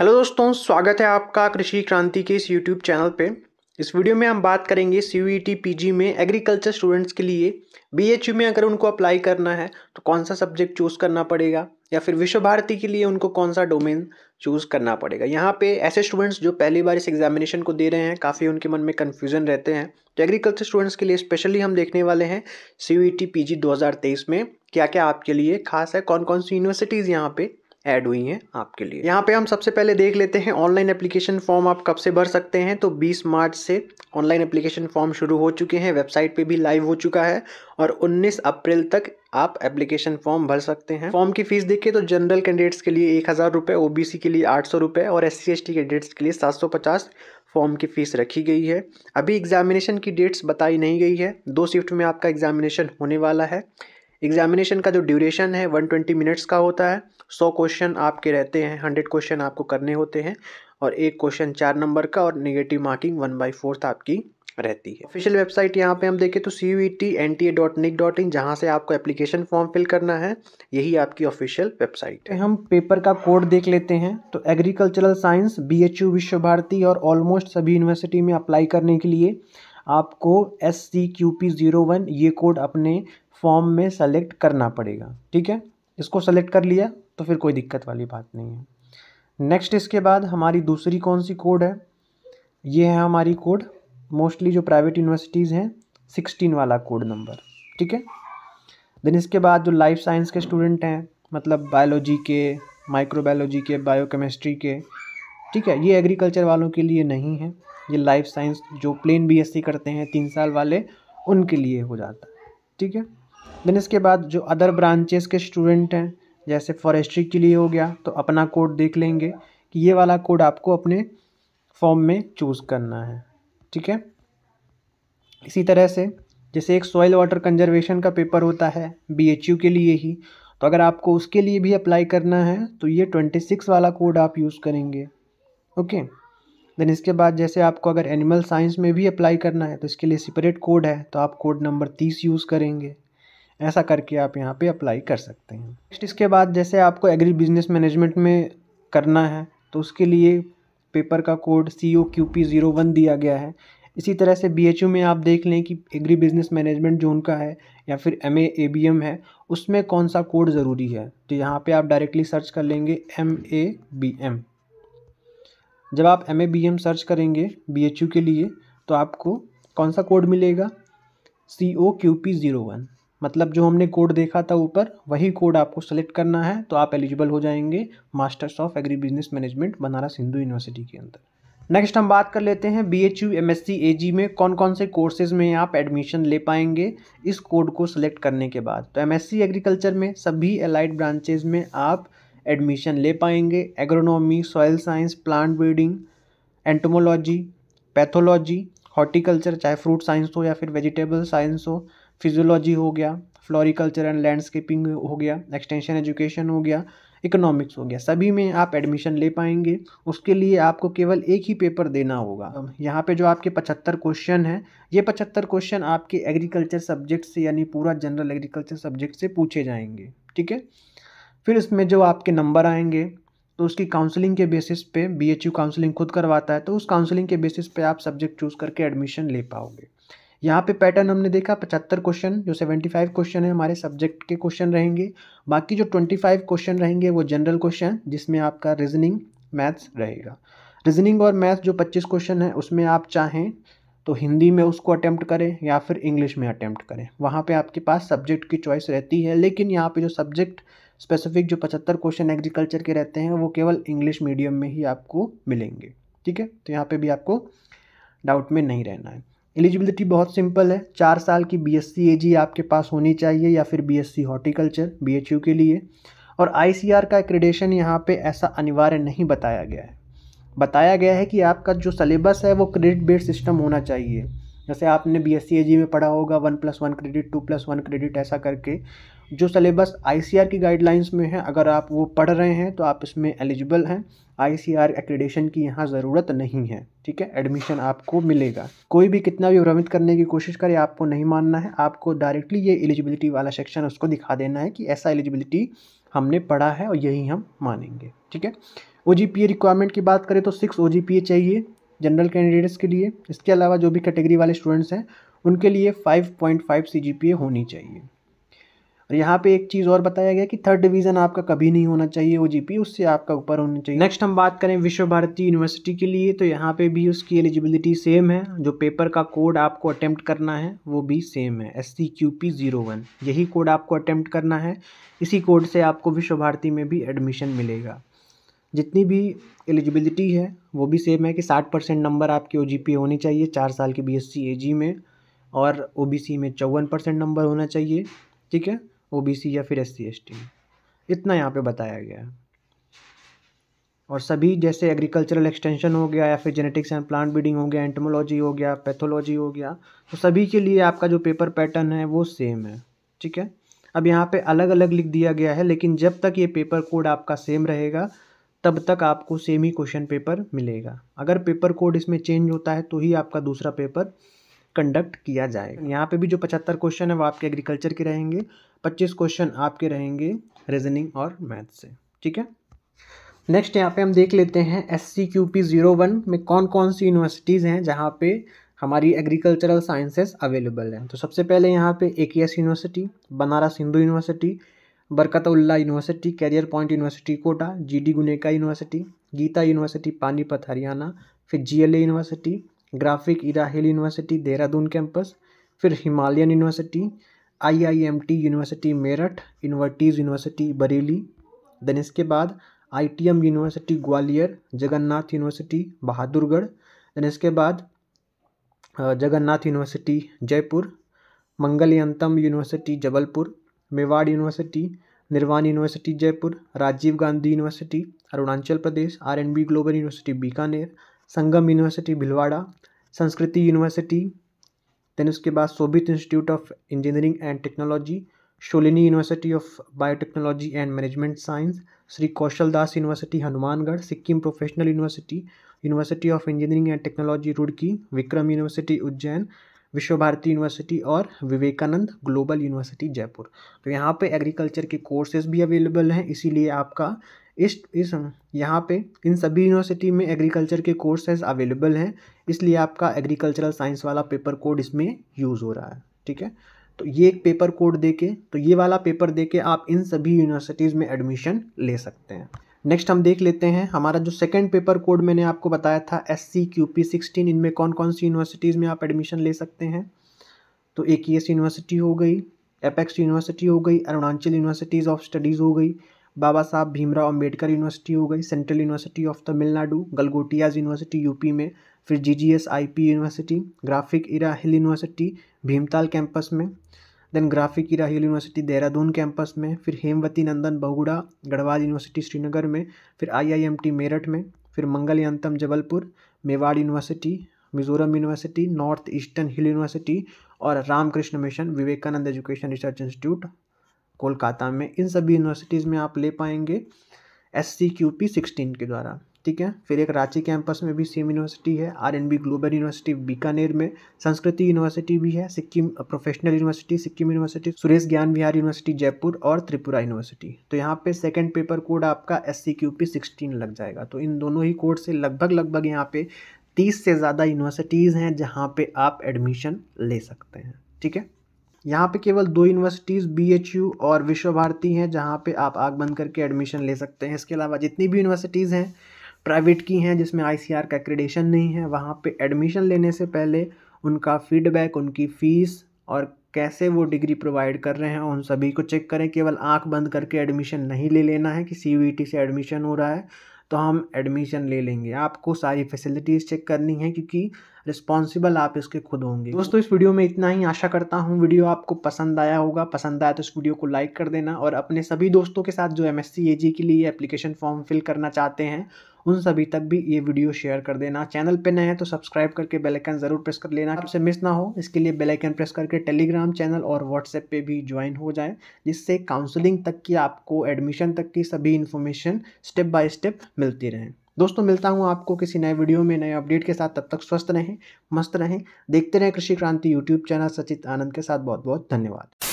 Hello दोस्तों स्वागत है आपका कृषि क्रांति के इस यूट्यूब चैनल पे इस वीडियो में हम बात करेंगे C U T P G में एग्रीकल्चर स्टूडेंट्स के लिए बी एच यू में अगर उनको अप्लाई करना है तो कौन सा सब्जेक्ट चूज़ करना पड़ेगा या फिर विश्व भारती के लिए उनको कौन सा डोमेन चूज़ करना पड़ेगा यहाँ पे ऐसे स्टूडेंट्स जो पहली बार इस एग्जामिनेशन को दे रहे हैं काफ़ी उनके मन में कन्फ्यूजन रहते हैं तो एग्रीकल्चर स्टूडेंट्स के लिए स्पेशली हम देखने वाले हैं C U T P G दो हज़ार तेईस में क्या क्या आपके लिए खास है कौन कौन सी यूनिवर्सिटीज़ यहाँ पर ऐड हुई हैं आपके लिए यहाँ पे हम सबसे पहले देख लेते हैं ऑनलाइन एप्लीकेशन फॉर्म आप कब से भर सकते हैं तो 20 मार्च से ऑनलाइन एप्लीकेशन फॉर्म शुरू हो चुके हैं वेबसाइट पे भी लाइव हो चुका है और 19 अप्रैल तक आप एप्लीकेशन फॉर्म भर सकते हैं फॉर्म की फीस देखिए तो जनरल कैंडिडेट्स के लिए एक हज़ार रुपये ओ के लिए आठ सौ और एस सी कैंडिडेट्स के लिए सात सौ पचास फॉर्म की फ़ीस रखी गई है अभी एग्जामिनेशन की डेट्स बताई नहीं गई है दो शिफ्ट में आपका एग्जामिनेशन होने वाला है एग्जामिनेशन का जो ड्यूरेशन है 120 मिनट्स का होता है 100 क्वेश्चन आपके रहते हैं 100 क्वेश्चन आपको करने होते हैं और एक क्वेश्चन चार नंबर का और negative marking one by fourth आपकी रहती है ऑफिशियल वेबसाइट यहाँ पे हम देखें तो C V T N T A dot nic dot in जहाँ से आपको एप्लीकेशन फॉर्म फिल करना है यही आपकी ऑफिशियल वेबसाइट है हम पेपर का कोड देख लेते हैं तो agricultural science B H U Vishwa Bharati और ऑलमोस्ट सभी यूनिवर्सिटी में अप्लाई करने के लिए आपको S C Q P zero one ये कोड अपने फॉर्म में सेलेक्ट करना पड़ेगा ठीक है इसको सेलेक्ट कर लिया तो फिर कोई दिक्कत वाली बात नहीं है नेक्स्ट इसके बाद हमारी दूसरी कौन सी कोड है ये है हमारी कोड मोस्टली जो प्राइवेट यूनिवर्सिटीज़ हैं सिक्सटीन वाला कोड नंबर ठीक है देन इसके बाद जो लाइफ साइंस के स्टूडेंट हैं मतलब बायोलॉजी के माइक्रोबायोलॉजी के बायोकेमिस्ट्री के ठीक है ये एग्रीकल्चर वालों के लिए नहीं है ये लाइफ साइंस जो प्लेन बीएससी करते हैं तीन साल वाले उनके लिए हो जाता है ठीक है देन इसके बाद जो अदर ब्रांचेस के स्टूडेंट हैं जैसे फॉरेस्ट्री के लिए हो गया तो अपना कोड देख लेंगे कि ये वाला कोड आपको अपने फॉर्म में चूज़ करना है ठीक है इसी तरह से जैसे एक सॉइल वाटर कंजर्वेशन का पेपर होता है बी के लिए ही तो अगर आपको उसके लिए भी अप्लाई करना है तो ये ट्वेंटी सिक्स वाला कोड आप यूज़ करेंगे ओके देन इसके बाद जैसे आपको अगर एनिमल साइंस में भी अप्लाई करना है तो इसके लिए सेपरेट कोड है तो आप कोड नंबर तीस यूज़ करेंगे ऐसा करके आप यहाँ पे अप्लाई कर सकते हैं नेक्स्ट इसके बाद जैसे आपको एग्री बिजनेस मैनेजमेंट में करना है तो उसके लिए पेपर का code C O Q P zero one दिया गया है इसी तरह से बी एच यू में आप देख लें कि एग्री बिजनेस मैनेजमेंट जोन का है या फिर एम ए बी एम है उसमें कौन सा कोड ज़रूरी है तो यहाँ पे आप डायरेक्टली सर्च कर लेंगे एम ए बी एम जब आप M A B M search करेंगे बी एच यू के लिए तो आपको कौन सा कोड मिलेगा C O Q P zero one मतलब जो हमने कोड देखा था ऊपर वही कोड आपको सेलेक्ट करना है तो आप एलिजिबल हो जाएंगे masters of agribusiness management Banaras Hindu University के अंदर नेक्स्ट हम बात कर लेते हैं B H U M S C A G में कौन कौन से कोर्सेज में आप एडमिशन ले पाएंगे इस कोड को सिलेक्ट करने के बाद तो एम एस सी एग्रीकल्चर में सभी एलाइड ब्रांचेज में आप एडमिशन ले पाएंगे agronomy soil science plant breeding entomology pathology horticulture चाहे फ्रूट साइंस हो या फिर वेजिटेबल साइंस हो फिजियोलॉजी हो गया फ्लोरिकल्चर एंड लैंडस्केपिंग हो गया एक्सटेंशन एजुकेशन हो गया इकोनॉमिक्स हो गया सभी में आप एडमिशन ले पाएंगे उसके लिए आपको केवल एक ही पेपर देना होगा हाँ। यहाँ पे जो आपके पचहत्तर क्वेश्चन हैं ये पचहत्तर क्वेश्चन आपके एग्रीकल्चर सब्जेक्ट से यानी पूरा जनरल एग्रीकल्चर सब्जेक्ट से पूछे जाएंगे ठीक है फिर इसमें जो आपके नंबर आएंगे तो उसकी काउंसलिंग के बेसिस पे यू काउंसलिंग खुद करवाता है तो उस काउंसलिंग के बेसिस पे आप सब्जेक्ट चूज़ करके एडमिशन ले पाओगे यहाँ पे पैटर्न हमने देखा पचहत्तर क्वेश्चन जो सेवेंटी फाइव क्वेश्चन है हमारे सब्जेक्ट के क्वेश्चन रहेंगे बाकी जो ट्वेंटी फाइव क्वेश्चन रहेंगे वो जनरल क्वेश्चन जिसमें आपका रीजनिंग मैथ्स रहेगा रीजनिंग और मैथ्स जो पच्चीस क्वेश्चन है उसमें आप चाहें तो हिंदी में उसको अटैम्प्ट करें या फिर इंग्लिश में अटैम्प्ट करें वहाँ पर आपके पास सब्जेक्ट की चॉइस रहती है लेकिन यहाँ पर जो सब्जेक्ट स्पेसिफिक जो पचहत्तर क्वेश्चन एग्रीकल्चर के रहते हैं वो केवल इंग्लिश मीडियम में ही आपको मिलेंगे ठीक है तो यहाँ पर भी आपको डाउट में नहीं रहना है एलिजिबिलिटी बहुत सिंपल है चार साल की बीएससी एजी आपके पास होनी चाहिए या फिर बीएससी हॉर्टिकल्चर बीएचयू के लिए और आईसीआर का एक्रेडेशन यहाँ पे ऐसा अनिवार्य नहीं बताया गया है बताया गया है कि आपका जो सलेबस है वो क्रेडिट बेस्ड सिस्टम होना चाहिए जैसे आपने बी एस में पढ़ा होगा one plus one credit two plus one credit ऐसा करके जो सलेबस आई की गाइडलाइंस में है अगर आप वो पढ़ रहे हैं तो आप इसमें एलिजिबल हैं आई सी आर एक्रेडेशन की यहाँ ज़रूरत नहीं है ठीक है एडमिशन आपको मिलेगा कोई भी कितना भी भ्रमित करने की कोशिश करे आपको नहीं मानना है आपको डायरेक्टली ये एलिजिबिलिटी वाला सेक्शन उसको दिखा देना है कि ऐसा एलिजिबिलिटी हमने पढ़ा है और यही हम मानेंगे ठीक है ओ रिक्वायरमेंट की बात करें तो सिक्स ओ चाहिए जनरल कैंडिडेट्स के लिए इसके अलावा जो भी कैटेगरी वाले स्टूडेंट्स हैं उनके लिए पी ए होनी चाहिए और यहाँ पे एक चीज़ और बताया गया कि थर्ड डिवीज़न आपका कभी नहीं होना चाहिए ओ उससे आपका ऊपर होना चाहिए नेक्स्ट हम बात करें विश्व भारती यूनिवर्सिटी के लिए तो यहाँ पे भी उसकी एलिजिबिलिटी सेम है जो पेपर का कोड आपको अटैम्प्ट करना है वो भी सेम है S C Q P zero one यही कोड आपको अटैम्प्ट करना है इसी कोड से आपको विश्व भारती में भी एडमिशन मिलेगा जितनी भी एलिजिबिलिटी है वो भी सेम है कि साठ परसेंट नंबर आपकी ओ होनी चाहिए चार साल के बी एस में और ओ में चौवन परसेंट नंबर होना चाहिए ठीक है ओ या फिर एस सी एस टी इतना यहाँ पे बताया गया है और सभी जैसे एग्रीकल्चरल एक्सटेंशन हो गया या फिर जेनेटिक्स एंड प्लांट ब्रीडिंग हो गया एंटमोलॉजी हो गया पैथोलॉजी हो गया तो सभी के लिए आपका जो पेपर पैटर्न है वो सेम है ठीक है अब यहाँ पे अलग अलग लिख दिया गया है लेकिन जब तक ये पेपर कोड आपका सेम रहेगा तब तक आपको सेम ही क्वेश्चन पेपर मिलेगा अगर पेपर कोड इसमें चेंज होता है तो ही आपका दूसरा पेपर कंडक्ट किया जाए यहाँ पे भी जो पचहत्तर क्वेश्चन है वो आपके एग्रीकल्चर के रहेंगे पच्चीस क्वेश्चन आपके रहेंगे रीजनिंग और मैथ से ठीक है नेक्स्ट यहाँ पे हम देख लेते हैं S C Q P zero one में कौन कौन सी यूनिवर्सिटीज़ हैं जहाँ पे हमारी एग्रीकल्चरल साइंसेस अवेलेबल हैं तो सबसे पहले यहाँ पे A K S University Banaras Hindu University Barkatullah University Career Point University Kota G D Goenka University Geeta University Panipat Haryana फिर G L A University graphic Ira hill university Dehradun campus फिर Himalayan University IIMT University Meerut Invertis University Bareilly then इसके बाद ITM University Gwalior Jagannath University Bahadurgarh then इसके बाद Jagannath University Jaipur Mangalayatan University Jabalpur Mewar University Nirwan University Jaipur Rajiv Gandhi University Arunachal प्रदेश R B global university Bikaner Sangam University Bhilwara Sanskriti University then उसके बाद Shobhit Institute of Engineering and Technology Shoolini University of Biotechnology and Management Science Shri Kaushal Das University Hanumangarh Sikkim professional University University of Engineering and Technology Roorkee Vikram University Ujjain Vishwa Bharati university और Vivekananda global university Jaipur तो यहाँ पे agriculture के courses भी available हैं इसीलिए आपका इस इस यहाँ पे इन सभी यूनिवर्सिटी में एग्रीकल्चर के कोर्सेज अवेलेबल हैं इसलिए आपका एग्रीकल्चरल साइंस वाला पेपर कोड इसमें यूज़ हो रहा है ठीक है तो ये एक पेपर कोड दे के तो ये वाला पेपर दे के आप इन सभी यूनिवर्सिटीज़ में एडमिशन ले सकते हैं नेक्स्ट हम देख लेते हैं हमारा जो सेकंड पेपर कोड मैंने आपको बताया था S C Q P sixteen इनमें कौन कौन सी यूनिवर्सिटीज़ में आप एडमिशन ले सकते हैं तो ए की एस यूनिवर्सिटी हो गई एपेक्स यूनिवर्सिटी हो गई अरुणाचल यूनिवर्सिटीज़ ऑफ स्टडीज़ हो गई बाबा साहब भीमराव अंबेडकर यूनिवर्सिटी हो गई central university of Tamil Nadu Galgotias university UP में फिर I P university graphic Ira hill university Bhimtal campus में देन ग्राफिक इरा हिल यूनिवर्सिटी देहरादून कैंपस में फिर हेमवती नंदन बहुगुड़ा गढ़वाल यूनिवर्सिटी श्रीनगर में फिर टी मेरठ में फिर Mangalayatan Jabalpur Mewar university Mizoram university north eastern hill university और Ramakrishna mission Vivekananda education research institute Kolkata में इन सभी यूनिवर्सिटीज़ में आप ले पाएंगे S C Q P sixteen के द्वारा ठीक है फिर एक रांची कैंपस में भी सेम यूनिवर्सिटी है R N B global university Bikaner में संस्कृति यूनिवर्सिटी भी है Sikkim professional university Sikkim university Suresh Gyan Vihar university Jaipur और त्रिपुरा यूनिवर्सिटी तो यहाँ पे सेकंड पेपर कोड आपका S C Q P sixteen लग जाएगा तो इन दोनों ही कोड से लगभग लगभग यहाँ पे तीस से ज़्यादा यूनिवर्सिटीज़ हैं जहाँ पर आप एडमिशन ले सकते हैं ठीक है यहाँ पे केवल दो यूनिवर्सिटीज़ बीएचयू और विश्व भारती हैं जहाँ पे आप आग बंद करके एडमिशन ले सकते हैं इसके अलावा जितनी भी यूनिवर्सिटीज़ हैं प्राइवेट की हैं जिसमें आईसीआर का क्रेडिशन नहीं है वहाँ पे एडमिशन लेने से पहले उनका फीडबैक उनकी फ़ीस और कैसे वो डिग्री प्रोवाइड कर रहे हैं उन सभी को चेक करें केवल आँख बंद करके एडमिशन नहीं ले लेना है कि सी e से एडमिशन हो रहा है तो हम एडमिशन ले लेंगे आपको सारी फैसिलिटीज़ चेक करनी है क्योंकि रिस्पॉन्सिबल आप इसके खुद होंगे दोस्तों इस वीडियो में इतना ही आशा करता हूँ वीडियो आपको पसंद आया होगा पसंद आया तो इस वीडियो को लाइक कर देना और अपने सभी दोस्तों के साथ जो एम एस के लिए एप्लीकेशन फॉर्म फिल करना चाहते हैं उन सभी तक भी ये वीडियो शेयर कर देना चैनल पे नए हैं तो सब्सक्राइब करके बेल आइकन ज़रूर प्रेस कर लेना आपसे मिस ना हो इसके लिए बेल आइकन प्रेस करके टेलीग्राम चैनल और व्हाट्सएप पे भी ज्वाइन हो जाए जिससे काउंसलिंग तक की आपको एडमिशन तक की सभी इन्फॉर्मेशन स्टेप बाय स्टेप मिलती रहें दोस्तों मिलता हूँ आपको किसी नए वीडियो में नए अपडेट के साथ तब तक स्वस्थ रहें मस्त रहें देखते रहें कृषि क्रांति यूट्यूब चैनल सचित आनंद के साथ बहुत बहुत धन्यवाद